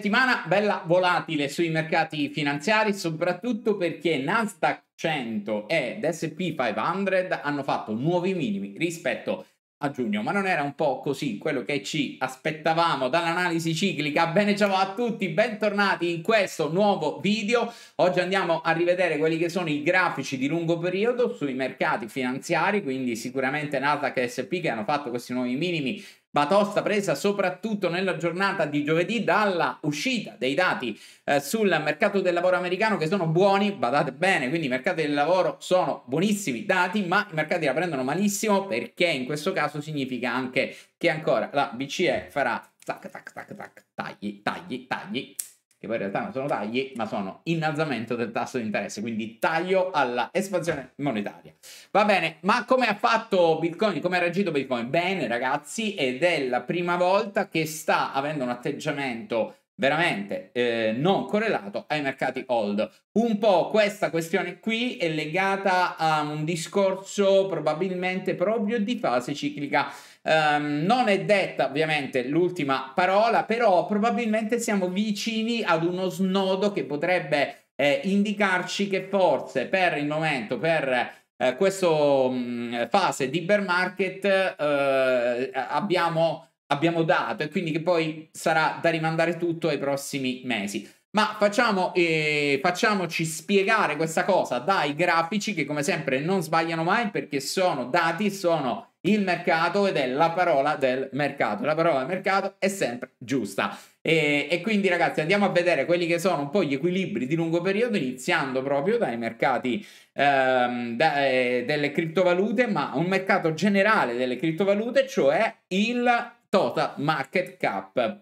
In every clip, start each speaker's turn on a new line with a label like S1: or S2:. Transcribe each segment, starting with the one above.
S1: settimana bella volatile sui mercati finanziari, soprattutto perché Nasdaq 100 ed SP 500 hanno fatto nuovi minimi rispetto a giugno, ma non era un po' così quello che ci aspettavamo dall'analisi ciclica? Bene, ciao a tutti, bentornati in questo nuovo video. Oggi andiamo a rivedere quelli che sono i grafici di lungo periodo sui mercati finanziari, quindi sicuramente Nasdaq e SP che hanno fatto questi nuovi minimi Batosta presa soprattutto nella giornata di giovedì dalla uscita dei dati eh, sul mercato del lavoro americano che sono buoni, badate bene, quindi i mercati del lavoro sono buonissimi dati, ma i mercati la prendono malissimo perché in questo caso significa anche che ancora la BCE farà tac tac tac tac tagli, tagli, tagli che poi in realtà non sono tagli, ma sono innalzamento del tasso di interesse, quindi taglio alla espansione monetaria. Va bene, ma come ha fatto Bitcoin, come ha reagito Bitcoin? Bene ragazzi, ed è la prima volta che sta avendo un atteggiamento veramente eh, non correlato ai mercati old. Un po' questa questione qui è legata a un discorso probabilmente proprio di fase ciclica Um, non è detta ovviamente l'ultima parola, però probabilmente siamo vicini ad uno snodo che potrebbe eh, indicarci che forse per il momento, per eh, questa mm, fase di bear market, eh, abbiamo, abbiamo dato e quindi che poi sarà da rimandare tutto ai prossimi mesi. Ma facciamo, eh, facciamoci spiegare questa cosa dai grafici che come sempre non sbagliano mai perché sono dati, sono il mercato ed è la parola del mercato. La parola del mercato è sempre giusta. E, e, quindi ragazzi andiamo a vedere quelli che sono un po' gli equilibri di lungo periodo iniziando proprio dai mercati ehm, da, eh, delle criptovalute ma un mercato generale delle criptovalute cioè il total market cap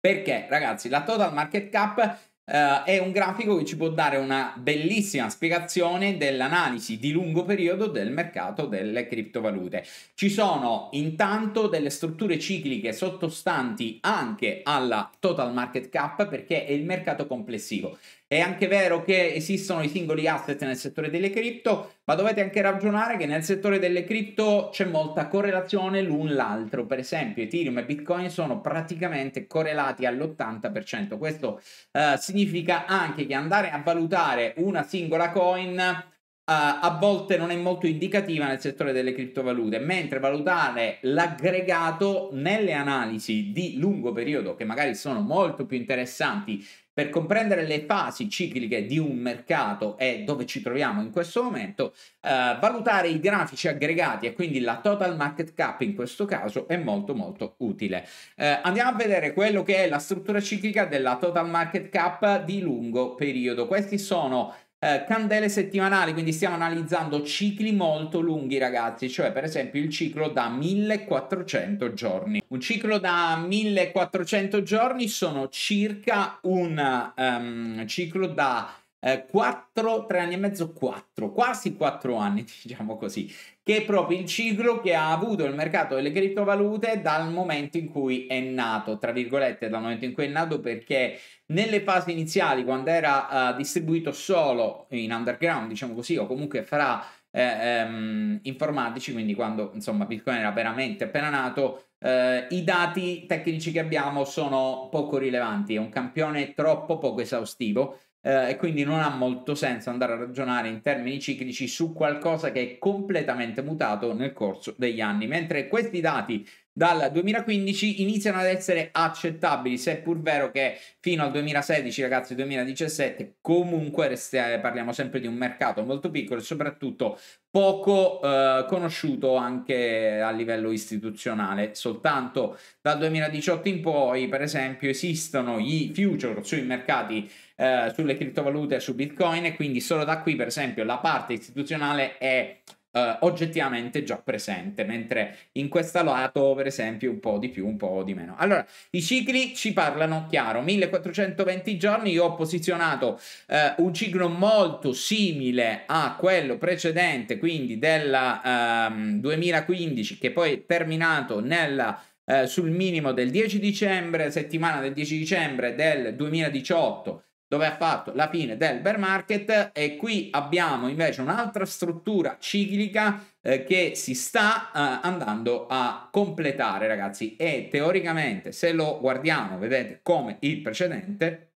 S1: perché ragazzi la total market cap Uh, è un grafico che ci può dare una bellissima spiegazione dell'analisi di lungo periodo del mercato delle criptovalute. Ci sono intanto delle strutture cicliche sottostanti anche alla total market cap perché è il mercato complessivo. È anche vero che esistono i singoli asset nel settore delle cripto, ma dovete anche ragionare che nel settore delle cripto c'è molta correlazione l'un l'altro. Per esempio, Ethereum e Bitcoin sono praticamente correlati all'80%. Questo eh, significa anche che andare a valutare una singola coin Uh, a volte non è molto indicativa nel settore delle criptovalute, mentre valutare l'aggregato nelle analisi di lungo periodo, che magari sono molto più interessanti per comprendere le fasi cicliche di un mercato e dove ci troviamo in questo momento, eh, valutare i grafici aggregati e quindi la total market cap in questo caso è molto molto utile. Eh, andiamo a vedere quello che è la struttura ciclica della total market cap di lungo periodo. Questi sono eh, candele settimanali, quindi stiamo analizzando cicli molto lunghi ragazzi, cioè per esempio il ciclo da 1400 giorni. Un ciclo da 1400 giorni sono circa un um, ciclo da eh, 4, 3 anni e mezzo, 4, quasi 4 anni, diciamo così, che è proprio il ciclo che ha avuto il mercato delle criptovalute dal momento in cui è nato, tra virgolette, dal momento in cui è nato perché nelle fasi iniziali, quando era uh, distribuito solo in underground, diciamo così, o comunque fra eh, ehm, informatici, quindi quando insomma Bitcoin era veramente appena nato, Uh, I dati tecnici che abbiamo sono poco rilevanti, è un campione troppo poco esaustivo eh, e quindi non ha molto senso andare a ragionare in termini ciclici su qualcosa che è completamente mutato nel corso degli anni. Mentre questi dati dal 2015 iniziano ad essere accettabili, seppur vero che fino al 2016, ragazzi, 2017, comunque restiamo, eh, parliamo sempre di un mercato molto piccolo e soprattutto poco eh, conosciuto anche a livello istituzionale. Soltanto dal 2018 in poi, per esempio, esistono i future sui mercati eh, sulle criptovalute e su Bitcoin e quindi solo da qui, per esempio, la parte istituzionale è eh, oggettivamente già presente, mentre in questo lato per esempio un po' di più, un po' di meno. Allora, i cicli ci parlano chiaro, 1420 giorni, io ho posizionato eh, un ciclo molto simile a quello precedente, quindi del ehm, 2015, che poi è terminato nella eh, sul minimo del 10 dicembre, settimana del 10 dicembre del 2018 dove ha fatto la fine del bear market e qui abbiamo invece un'altra struttura ciclica eh, che si sta eh, andando a completare ragazzi e teoricamente se lo guardiamo vedete come il precedente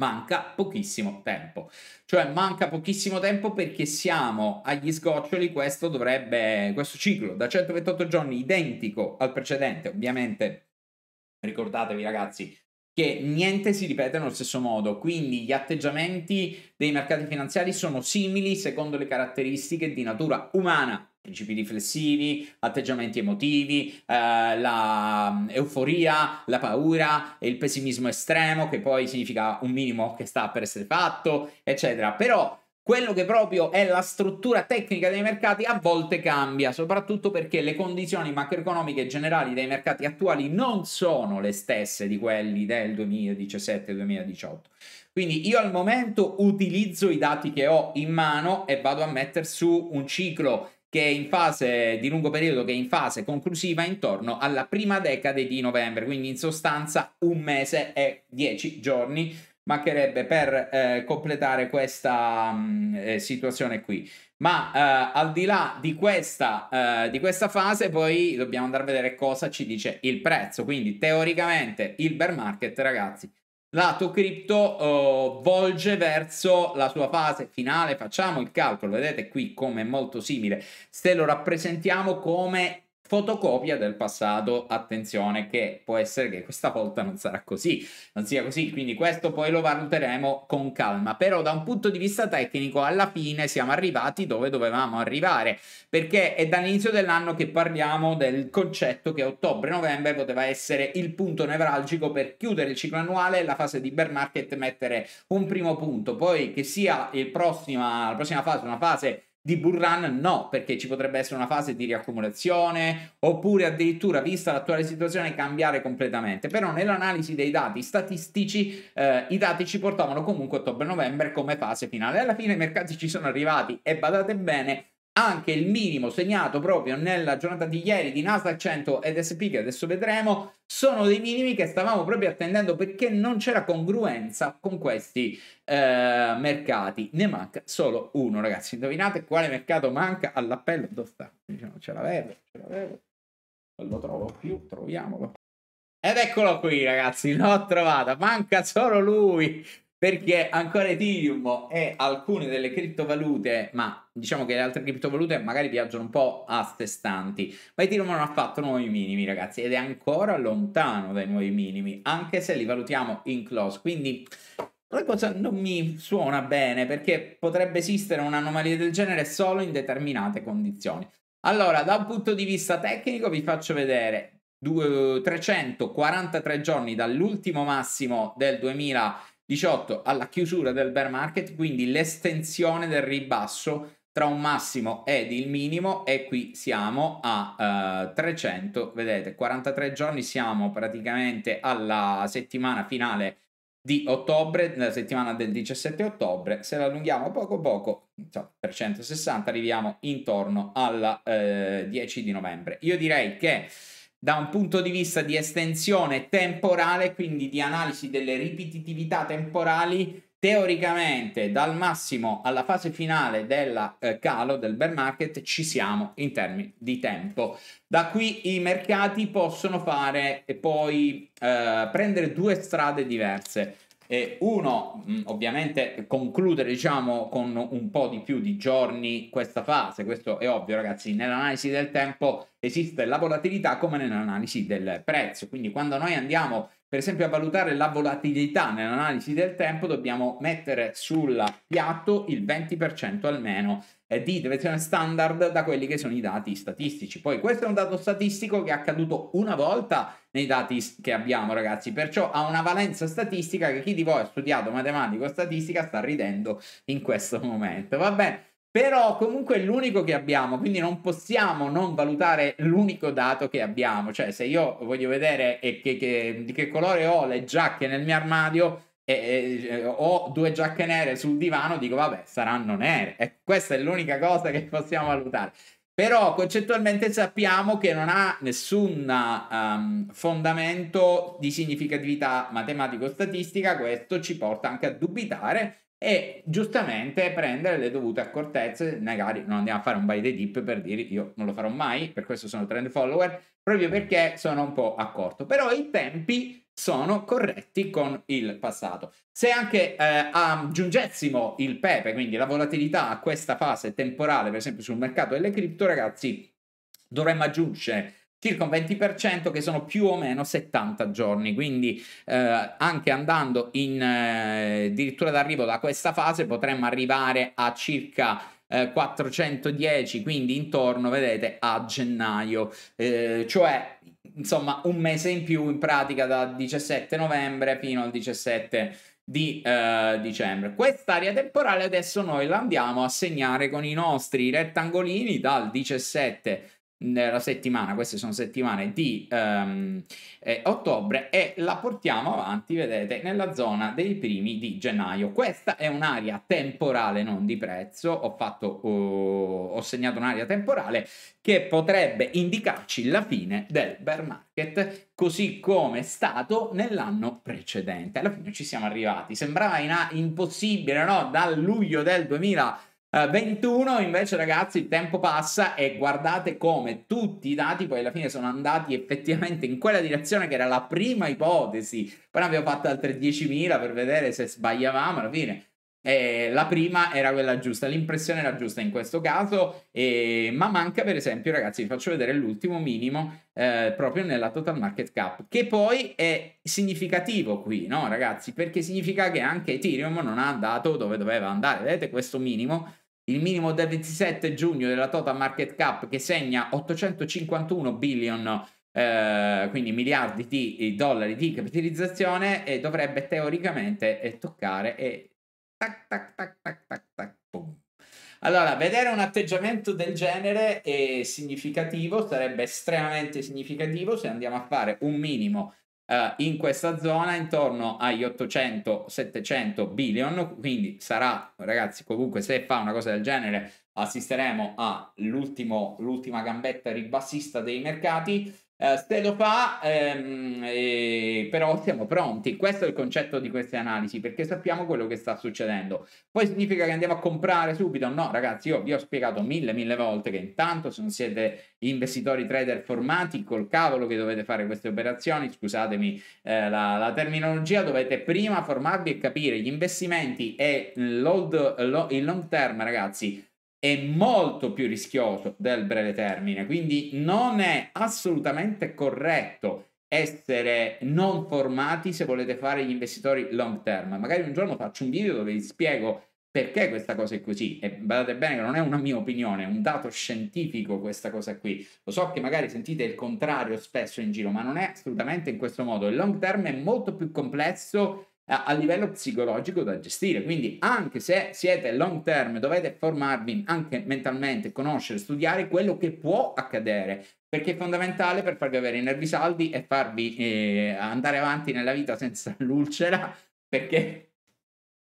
S1: manca pochissimo tempo. Cioè manca pochissimo tempo perché siamo agli sgoccioli, questo dovrebbe, questo ciclo da 128 giorni identico al precedente, ovviamente ricordatevi ragazzi che niente si ripete nello stesso modo, quindi gli atteggiamenti dei mercati finanziari sono simili secondo le caratteristiche di natura umana principi riflessivi, atteggiamenti emotivi, eh, la mm, euforia, la paura e il pessimismo estremo che poi significa un minimo che sta per essere fatto, eccetera. Però quello che proprio è la struttura tecnica dei mercati a volte cambia, soprattutto perché le condizioni macroeconomiche generali dei mercati attuali non sono le stesse di quelli del 2017-2018. Quindi io al momento utilizzo i dati che ho in mano e vado a mettere su un ciclo che è in fase di lungo periodo, che è in fase conclusiva intorno alla prima decade di novembre, quindi in sostanza un mese e dieci giorni mancherebbe per eh, completare questa mh, mm, eh, situazione qui. Ma eh, al di là di questa, eh, di questa fase, poi dobbiamo andare a vedere cosa ci dice il prezzo. Quindi, teoricamente, il bear market, ragazzi, lato cripto oh, volge verso la sua fase finale. Facciamo il calcolo, vedete qui come è molto simile. Se lo rappresentiamo come fotocopia del passato. Attenzione che può essere che questa volta non sarà così, non sia così, quindi questo poi lo valuteremo con calma. Però da un punto di vista tecnico alla fine siamo arrivati dove dovevamo arrivare, perché è dall'inizio dell'anno che parliamo del concetto che ottobre-novembre poteva essere il punto nevralgico per chiudere il ciclo annuale, la fase di bear market, mettere un primo punto, poi che sia il prossima, la prossima fase una fase di Burran no, perché ci potrebbe essere una fase di riaccumulazione, oppure addirittura, vista l'attuale situazione, cambiare completamente. Però nell'analisi dei dati statistici, eh, i dati ci portavano comunque ottobre-novembre come fase finale. Alla fine i mercati ci sono arrivati e badate bene, anche il minimo segnato proprio nella giornata di ieri di Nasdaq 100 ed SP che adesso vedremo sono dei minimi che stavamo proprio attendendo perché non c'era congruenza con questi eh, mercati ne manca solo uno ragazzi indovinate quale mercato manca all'appello dove sta? Diciamo, ce l'avevo ce l'avevo non lo trovo più troviamolo ed eccolo qui ragazzi l'ho trovata manca solo lui perché ancora Ethereum e alcune delle criptovalute, ma diciamo che le altre criptovalute magari viaggiano un po' a sé stanti, ma Ethereum non ha fatto nuovi minimi ragazzi ed è ancora lontano dai nuovi minimi, anche se li valutiamo in close, quindi la cosa non mi suona bene perché potrebbe esistere un'anomalia del genere solo in determinate condizioni. Allora, da un punto di vista tecnico vi faccio vedere 343 giorni dall'ultimo massimo del 2000 18 alla chiusura del bear market, quindi l'estensione del ribasso tra un massimo ed il minimo e qui siamo a uh, eh, 300, vedete 43 giorni, siamo praticamente alla settimana finale di ottobre, la settimana del 17 ottobre, se la allunghiamo poco poco, insomma, 360 arriviamo intorno al uh, 10 di novembre. Io direi che da un punto di vista di estensione temporale, quindi di analisi delle ripetitività temporali, teoricamente dal massimo alla fase finale del eh, calo del bear market ci siamo in termini di tempo. Da qui i mercati possono fare e poi eh, prendere due strade diverse. Eh, uno, mh, mm, ovviamente, concludere diciamo con un po' di più di giorni questa fase, questo è ovvio ragazzi, nell'analisi del tempo esiste la volatilità come nell'analisi del prezzo, quindi quando noi andiamo per esempio a valutare la volatilità nell'analisi del tempo dobbiamo mettere sul piatto il 20% almeno di direzione standard da quelli che sono i dati statistici. Poi questo è un dato statistico che è accaduto una volta nei dati che abbiamo ragazzi, perciò ha una valenza statistica che chi di voi ha studiato matematica o statistica sta ridendo in questo momento. Va bene. Però comunque è l'unico che abbiamo, quindi non possiamo non valutare l'unico dato che abbiamo. Cioè se io voglio vedere che, che, di che colore ho le giacche nel mio armadio e, e, ho due giacche nere sul divano, dico vabbè saranno nere. E questa è l'unica cosa che possiamo valutare. Però concettualmente sappiamo che non ha nessun um, fondamento di significatività matematico-statistica, questo ci porta anche a dubitare e giustamente prendere le dovute accortezze, magari non andiamo a fare un by the dip per dire io non lo farò mai, per questo sono trend follower, proprio perché sono un po' accorto, però i tempi sono corretti con il passato. Se anche eh, aggiungessimo il pepe, quindi la volatilità a questa fase temporale, per esempio sul mercato delle cripto, ragazzi, dovremmo aggiungere circa un 20% che sono più o meno 70 giorni, quindi eh, anche andando in, eh, addirittura d'arrivo da questa fase potremmo arrivare a circa 410, eh, quindi intorno, vedete, a gennaio, eh, cioè insomma un mese in più in pratica dal 17 novembre fino al 17 di eh, dicembre. Quest'area temporale adesso noi la andiamo a segnare con i nostri rettangolini dal 17 nella eh, settimana, queste sono settimane di um, eh, ottobre e la portiamo avanti, vedete, nella zona dei primi di gennaio. Questa è un'area temporale, non di prezzo, ho, fatto, uh, ho segnato un'area temporale che potrebbe indicarci la fine del bear market così come è stato nell'anno precedente. Alla fine ci siamo arrivati, sembrava in impossibile, no? Da luglio del 2020 21 eh, invece ragazzi il tempo passa e guardate come tutti i dati poi alla fine sono andati effettivamente in quella direzione che era la prima ipotesi poi ne abbiamo fatto altre 10.000 per vedere se sbagliavamo alla fine eh, la prima era quella giusta, l'impressione era giusta in questo caso, eh, ma manca per esempio, ragazzi, vi faccio vedere l'ultimo minimo eh, proprio nella total market cap, che poi è significativo qui, no ragazzi, perché significa che anche Ethereum non ha andato dove doveva andare, vedete questo minimo il minimo del 27 giugno della total market cap che segna 851 billion, eh, quindi miliardi di eh, dollari di capitalizzazione e dovrebbe teoricamente eh, toccare e tac tac tac tac tac tac boom. Allora, vedere un atteggiamento del genere è significativo, sarebbe estremamente significativo se andiamo a fare un minimo eh, in questa zona intorno agli 800-700 billion, quindi sarà, ragazzi, comunque se fa una cosa del genere assisteremo all'ultima gambetta ribassista dei mercati Uh, eh, se lo fa, ehm, eh, però siamo pronti. Questo è il concetto di queste analisi, perché sappiamo quello che sta succedendo. Poi significa che andiamo a comprare subito? No, ragazzi, io vi ho spiegato mille, mille volte che intanto se non siete investitori trader formati, col cavolo che dovete fare queste operazioni, scusatemi eh, la, la, terminologia, dovete prima formarvi e capire gli investimenti e il long term, ragazzi è molto più rischioso del breve termine, quindi non è assolutamente corretto essere non formati se volete fare gli investitori long term. Magari un giorno faccio un video dove vi spiego perché questa cosa è così e badate bene che non è una mia opinione, è un dato scientifico questa cosa qui. Lo so che magari sentite il contrario spesso in giro, ma non è assolutamente in questo modo. Il long term è molto più complesso a, livello psicologico da gestire. Quindi anche se siete long term, dovete formarvi anche mentalmente, conoscere, studiare quello che può accadere, perché è fondamentale per farvi avere i nervi saldi e farvi eh, andare avanti nella vita senza l'ulcera, perché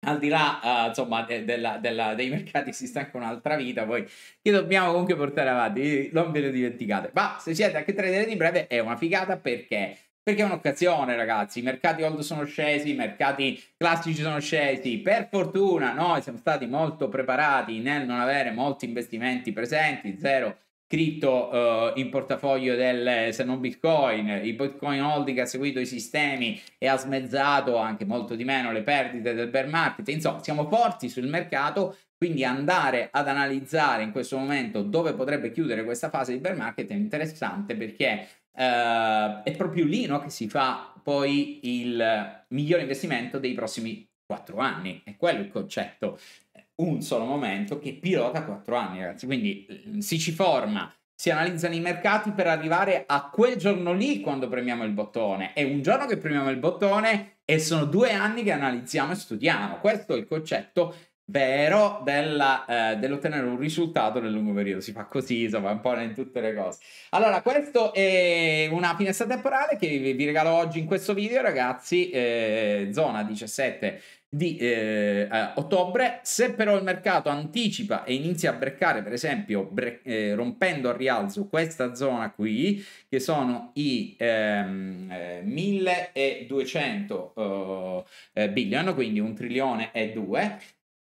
S1: al di là uh, insomma de- della, della, dei mercati si stanca un'altra vita poi che dobbiamo comunque portare avanti eh, non ve lo dimenticate ma se siete anche trader di breve è una figata perché perché è un'occasione, ragazzi. I mercati old sono scesi, i mercati classici sono scesi. Per fortuna noi siamo stati molto preparati nel non avere molti investimenti presenti, zero cripto uh, in portafoglio del se non bitcoin i bitcoin holding ha seguito i sistemi e ha smezzato anche molto di meno le perdite del bear market insomma siamo forti sul mercato quindi andare ad analizzare in questo momento dove potrebbe chiudere questa fase di bear market è interessante perché eh, è proprio lì no, che si fa poi il migliore investimento dei prossimi quattro anni. È quello il concetto. Un solo momento che pilota quattro anni, ragazzi. Quindi mm, si ci forma, si analizzano i mercati per arrivare a quel giorno lì quando premiamo il bottone. È un giorno che premiamo il bottone e sono due anni che analizziamo e studiamo. Questo è il concetto vero della, eh, dell'ottenere un risultato nel lungo periodo. Si fa così, insomma, un po' in tutte le cose. Allora, questa è una finestra temporale che vi, vi regalo oggi in questo video, ragazzi. Eh, zona 17 di eh, eh, ottobre. Se però il mercato anticipa e inizia a breccare, per esempio, bre- eh, rompendo al rialzo questa zona qui, che sono i ehm, 1200 eh, eh, billion, quindi un trilione e due,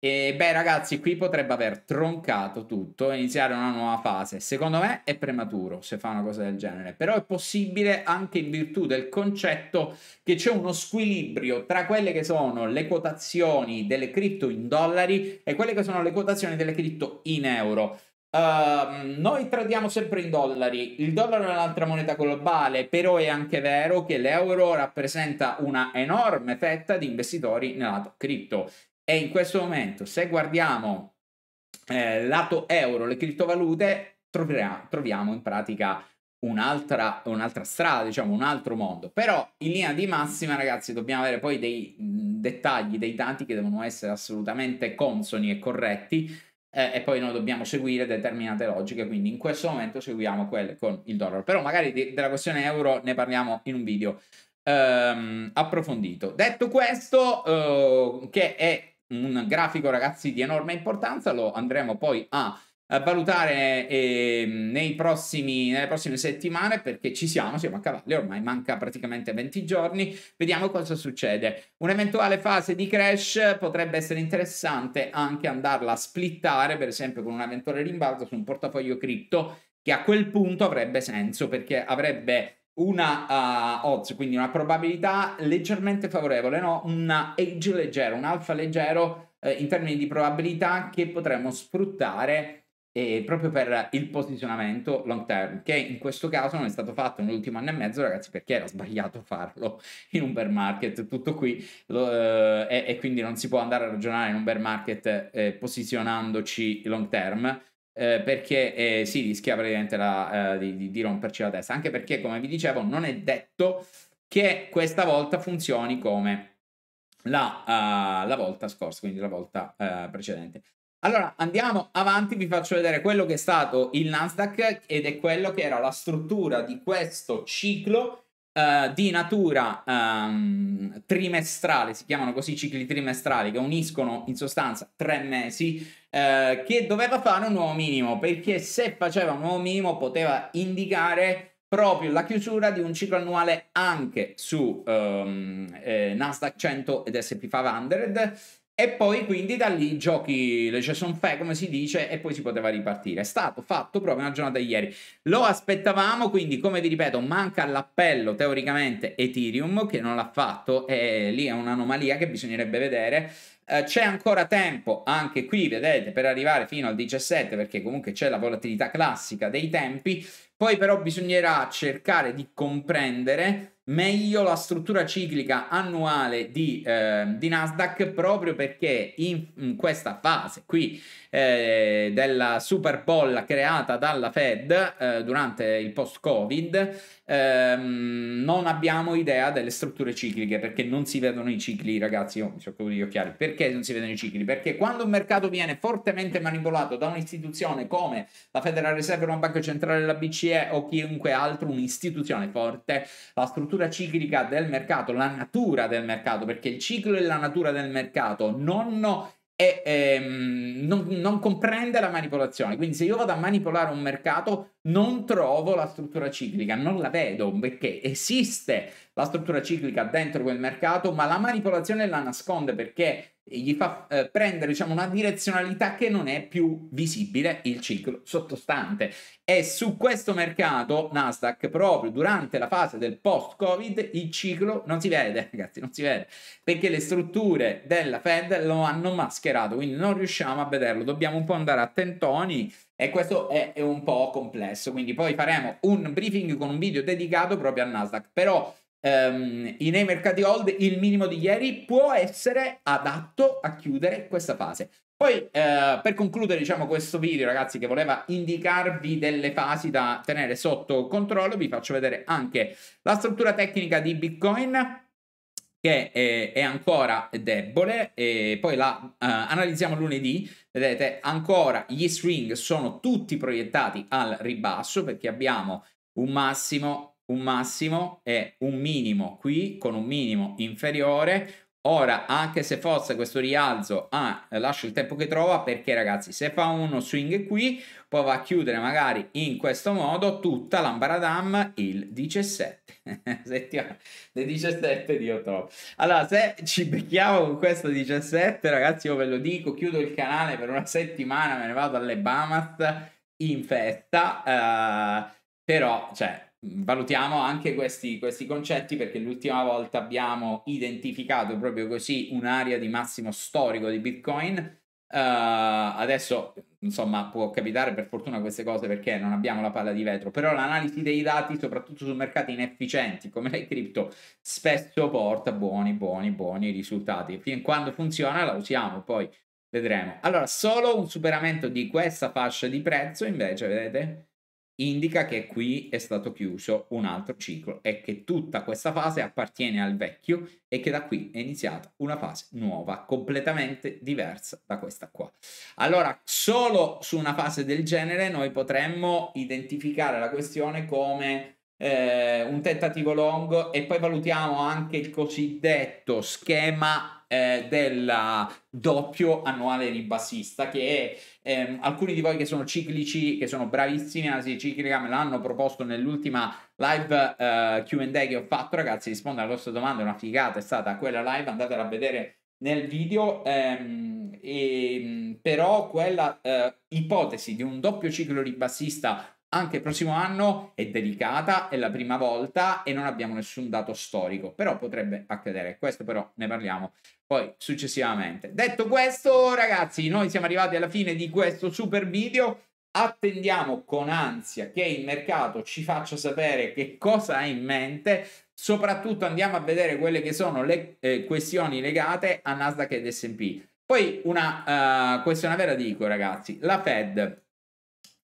S1: e beh, ragazzi, qui potrebbe aver troncato tutto e iniziare una nuova fase. Secondo me è prematuro se fa una cosa del genere, però è possibile anche in virtù del concetto che c'è uno squilibrio tra quelle che sono le quotazioni delle cripto in dollari e quelle che sono le quotazioni delle cripto in euro. Uh, noi tradiamo sempre in dollari, il dollaro è un'altra moneta globale, però è anche vero che l'euro rappresenta una enorme fetta di investitori nel lato cripto e in questo momento, se guardiamo eh, lato euro, le criptovalute, troverà, troviamo in pratica un'altra, un'altra strada, diciamo un altro mondo. Però in linea di massima, ragazzi, dobbiamo avere poi dei mm, dettagli, dei dati che devono essere assolutamente consoni e corretti eh, e poi noi dobbiamo seguire determinate logiche, quindi in questo momento seguiamo quelle con il dollaro. Però magari di, della questione euro ne parliamo in un video ehm, approfondito. Detto questo, eh, che è un grafico ragazzi di enorme importanza, lo andremo poi a valutare eh, nei prossimi, nelle prossime settimane perché ci siamo, siamo a cavallo, ormai manca praticamente 20 giorni, vediamo cosa succede. Un'eventuale fase di crash potrebbe essere interessante anche andarla a splittare per esempio con un eventuale rimbalzo su un portafoglio cripto che a quel punto avrebbe senso perché avrebbe una uh, odds, quindi una probabilità leggermente favorevole, no? una edge leggero, un alfa leggero eh, in termini di probabilità che potremmo sfruttare eh, proprio per il posizionamento long term, che in questo caso non è stato fatto nell'ultimo anno e mezzo, ragazzi, perché era sbagliato farlo in un bear market, tutto qui, lo, eh, e, e, quindi non si può andare a ragionare in un bear market eh, posizionandoci long term, eh, perché eh, si rischia praticamente la, eh, di, di, romperci la testa, anche perché come vi dicevo non è detto che questa volta funzioni come la, uh, la volta scorsa, quindi la volta uh, precedente. Allora andiamo avanti, vi faccio vedere quello che è stato il Nasdaq ed è quello che era la struttura di questo ciclo eh, di natura um, trimestrale, si chiamano così cicli trimestrali, che uniscono in sostanza tre mesi, uh, che doveva fare un nuovo minimo, perché se faceva un nuovo minimo poteva indicare proprio la chiusura di un ciclo annuale anche su um, eh, Nasdaq 100 ed SP 500 e poi quindi da lì giochi le Jason Fair, come si dice, e poi si poteva ripartire. È stato fatto proprio una giornata di ieri. Lo aspettavamo, quindi come vi ripeto, manca l'appello teoricamente Ethereum, che non l'ha fatto, e lì è un'anomalia che bisognerebbe vedere. Eh, c'è ancora tempo, anche qui, vedete, per arrivare fino al 17, perché comunque c'è la volatilità classica dei tempi. Poi però bisognerà cercare di comprendere meglio la struttura ciclica annuale di, eh, di Nasdaq proprio perché in, in questa fase qui eh, della super bolla creata dalla Fed eh, durante il post Covid ehm, non abbiamo idea delle strutture cicliche perché non si vedono i cicli ragazzi io mi sono gli occhiali perché non si vedono i cicli perché quando un mercato viene fortemente manipolato da un'istituzione come la Federal Reserve una banca centrale la BCE o chiunque altro un'istituzione forte la struttura struttura ciclica del mercato, la natura del mercato, perché il ciclo e la natura del mercato non, è, è, ehm, non, non comprende la manipolazione. Quindi se io vado a manipolare un mercato, non trovo la struttura ciclica, non la vedo perché esiste la struttura ciclica dentro quel mercato, ma la manipolazione la nasconde perché gli fa eh, prendere diciamo, una direzionalità che non è più visibile il ciclo sottostante. E su questo mercato Nasdaq, proprio durante la fase del post-Covid, il ciclo non si vede, ragazzi, non si vede, perché le strutture della Fed lo hanno mascherato, quindi non riusciamo a vederlo, dobbiamo un po' andare a tentoni e questo è, è, un po' complesso, quindi poi faremo un briefing con un video dedicato proprio a Nasdaq, però ehm, i nei mercati old il minimo di ieri può essere adatto a chiudere questa fase. Poi eh, per concludere diciamo questo video ragazzi che voleva indicarvi delle fasi da tenere sotto controllo, vi faccio vedere anche la struttura tecnica di Bitcoin, che è, eh, è ancora debole e poi la uh, analizziamo lunedì. Vedete, ancora gli swing sono tutti proiettati al ribasso perché abbiamo un massimo un massimo e un minimo qui con un minimo inferiore, Ora, anche se fosse questo rialzo ah, lascia il tempo che trova, perché ragazzi, se fa uno swing qui, poi va a chiudere magari in questo modo tutta l'ambaradam il 17. Settimana Le 17 di ottobre. Allora, se ci becchiamo con questo 17, ragazzi, io ve lo dico, chiudo il canale per una settimana, me ne vado alle Bahamas in festa, eh, però, cioè, valutiamo anche questi, questi concetti perché l'ultima volta abbiamo identificato proprio così un'area di massimo storico di Bitcoin. Uh, adesso insomma può capitare per fortuna queste cose perché non abbiamo la palla di vetro però l'analisi dei dati soprattutto su mercati inefficienti come le cripto spesso porta buoni buoni buoni risultati fin quando funziona la usiamo poi vedremo allora solo un superamento di questa fascia di prezzo invece vedete indica che qui è stato chiuso un altro ciclo e che tutta questa fase appartiene al vecchio e che da qui è iniziata una fase nuova, completamente diversa da questa qua. Allora, solo su una fase del genere noi potremmo identificare la questione come eh, un tentativo long e poi valutiamo anche il cosiddetto schema eh, del doppio annuale ribassista che ehm, alcuni di voi che sono ciclici, che sono bravissimi alla ciclica, me l'hanno proposto nell'ultima live eh, Q&A che ho fatto, ragazzi, rispondo alla vostra domanda, è una figata, è stata quella live, andatela a vedere nel video, ehm, e, ehm, però quella eh, ipotesi di un doppio ciclo ribassista anche il prossimo anno è delicata, è la prima volta e non abbiamo nessun dato storico, però potrebbe accadere. Questo però ne parliamo poi successivamente. Detto questo, ragazzi, noi siamo arrivati alla fine di questo super video. Attendiamo con ansia che il mercato ci faccia sapere che cosa ha in mente. Soprattutto andiamo a vedere quelle che sono le eh, questioni legate a Nasdaq ed SP. Poi una uh, questione vera dico, ragazzi, la Fed.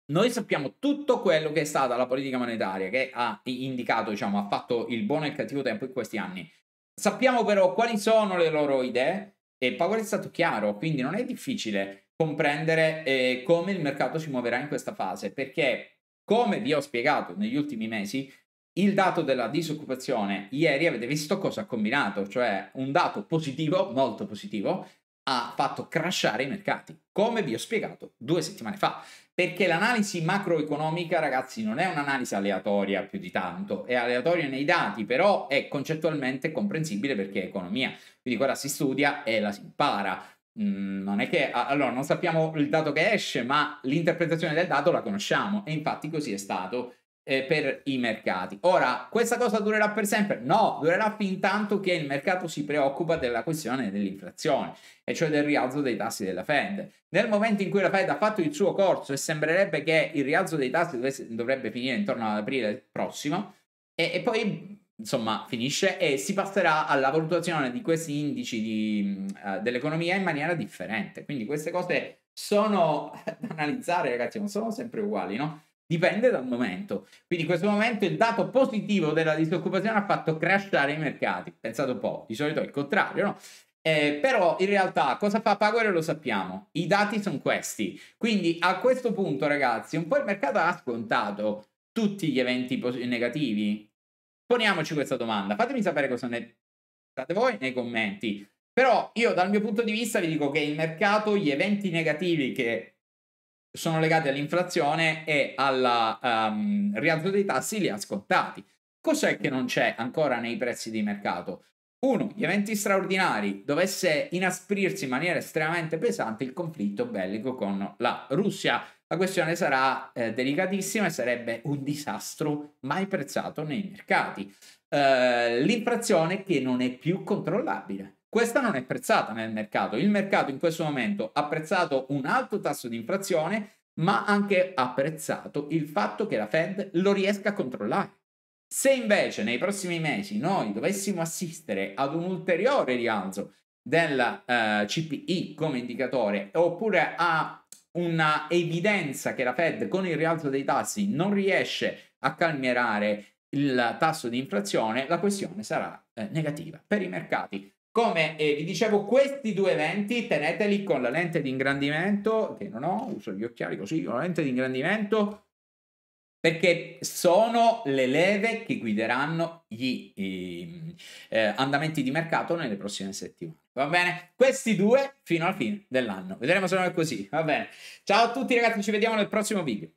S1: Noi sappiamo tutto quello che è stata la politica monetaria che ha indicato, diciamo, ha fatto il buono e il cattivo tempo in questi anni Sappiamo però quali sono le loro idee e Power è stato chiaro, quindi non è difficile comprendere eh, come il mercato si muoverà in questa fase, perché come vi ho spiegato negli ultimi mesi, il dato della disoccupazione ieri avete visto cosa ha combinato, cioè un dato positivo, molto positivo, ha fatto crashare i mercati, come vi ho spiegato due settimane fa. Perché l'analisi macroeconomica, ragazzi, non è un'analisi aleatoria più di tanto, è aleatoria nei dati, però è concettualmente comprensibile perché è economia. Quindi quella si studia e la si impara. Mm, non è che allora non sappiamo il dato che esce, ma l'interpretazione del dato la conosciamo e infatti così è stato eh, per i mercati. Ora, questa cosa durerà per sempre? No, durerà fin tanto che il mercato si preoccupa della questione dell'inflazione, e cioè del rialzo dei tassi della Fed. Nel momento in cui la Fed ha fatto il suo corso e sembrerebbe che il rialzo dei tassi dovesse, dovrebbe finire intorno ad aprile prossimo, e, e poi insomma finisce e si passerà alla valutazione di questi indici di, uh, dell'economia in maniera differente. Quindi queste cose sono da analizzare, ragazzi, non sono sempre uguali, no? Dipende dal momento. Quindi in questo momento il dato positivo della disoccupazione ha fatto crashare i mercati. Pensate un po', di solito è il contrario, no? Eh, però in realtà cosa fa Power lo sappiamo, i dati sono questi. Quindi a questo punto ragazzi, un po' il mercato ha scontato tutti gli eventi pos- negativi. Poniamoci questa domanda, fatemi sapere cosa ne pensate voi nei commenti. Però io dal mio punto di vista vi dico che il mercato, gli eventi negativi che sono legati all'inflazione e al um, ehm, rialzo dei tassi li ha scontati. Cos'è che non c'è ancora nei prezzi di mercato? Uno, gli eventi straordinari dovesse inasprirsi in maniera estremamente pesante il conflitto bellico con la Russia. La questione sarà eh, delicatissima e sarebbe un disastro mai prezzato nei mercati. Uh, l'inflazione che non è più controllabile. Questa non è prezzata nel mercato. Il mercato in questo momento ha apprezzato un alto tasso di inflazione, ma anche apprezzato il fatto che la Fed lo riesca a controllare. Se invece nei prossimi mesi noi dovessimo assistere ad un ulteriore rialzo del eh, CPI come indicatore oppure a una evidenza che la Fed con il rialzo dei tassi non riesce a calmierare il tasso di inflazione, la questione sarà eh, negativa per i mercati. Come eh, vi dicevo, questi due eventi teneteli con la lente di ingrandimento, che non ho, uso gli occhiali così, con la lente di ingrandimento, perché sono le leve che guideranno gli, gli ehm, eh, andamenti di mercato nelle prossime settimane. Va bene? Questi due fino alla fine dell'anno. Vedremo se non è così. Va bene. Ciao a tutti ragazzi, ci vediamo nel prossimo video.